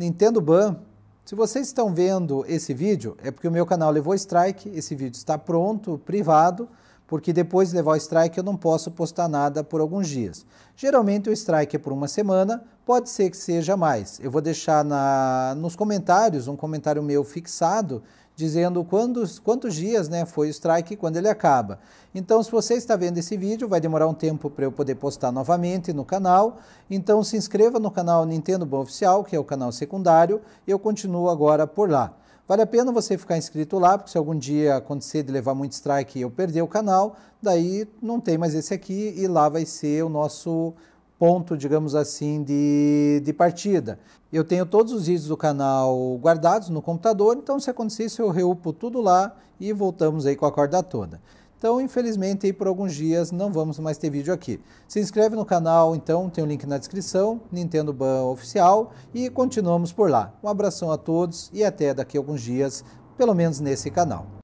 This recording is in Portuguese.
Nintendo Ban. Se vocês estão vendo esse vídeo, é porque o meu canal levou strike, esse vídeo está pronto, privado, porque depois de levar o strike eu não posso postar nada por alguns dias. Geralmente o strike é por uma semana, pode ser que seja mais. Eu vou deixar na, nos comentários um comentário meu fixado dizendo quantos, quantos dias né, foi o strike e quando ele acaba. Então, se você está vendo esse vídeo, vai demorar um tempo para eu poder postar novamente no canal. Então, se inscreva no canal Nintendo Bom Oficial, que é o canal secundário. e Eu continuo agora por lá. Vale a pena você ficar inscrito lá, porque se algum dia acontecer de levar muito strike e eu perder o canal, daí não tem mais esse aqui e lá vai ser o nosso ponto, digamos assim, de, de partida. Eu tenho todos os vídeos do canal guardados no computador, então se acontecer isso eu reupo tudo lá e voltamos aí com a corda toda. Então, infelizmente, aí por alguns dias não vamos mais ter vídeo aqui. Se inscreve no canal, então, tem o um link na descrição, Nintendo Ban Oficial, e continuamos por lá. Um abração a todos e até daqui a alguns dias, pelo menos nesse canal.